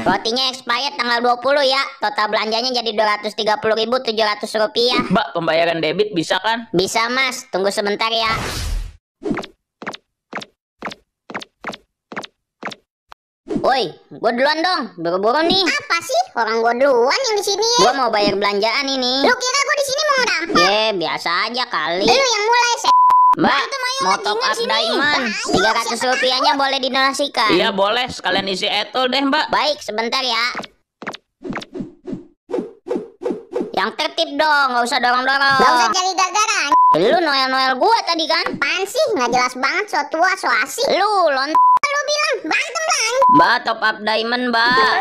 Rotinya expired tanggal 20 ya. Total belanjanya jadi 230.700 rupiah. Mbak, pembayaran debit bisa kan? Bisa mas, tunggu sebentar ya. Woi, gue duluan dong, buru-buru nih. Apa sih? Orang gue duluan yang di sini ya. Gue mau bayar belanjaan ini. Lu kira gue di sini mau nampak? Eh, biasa aja kali. Lu yang mulai, sih. Mbak, mau top up diamond. 300 rupiahnya boleh didonasikan. Iya, boleh. Sekalian isi etol deh, Mbak. Baik, sebentar ya. Yang tertib dong, nggak usah dorong-dorong. Gak usah cari gara-gara. Lu noel-noel gua tadi kan? Pan sih, nggak jelas banget so tua so asik. Lu lont. Lu bilang bantem bang. Mbak top up diamond, Mbak.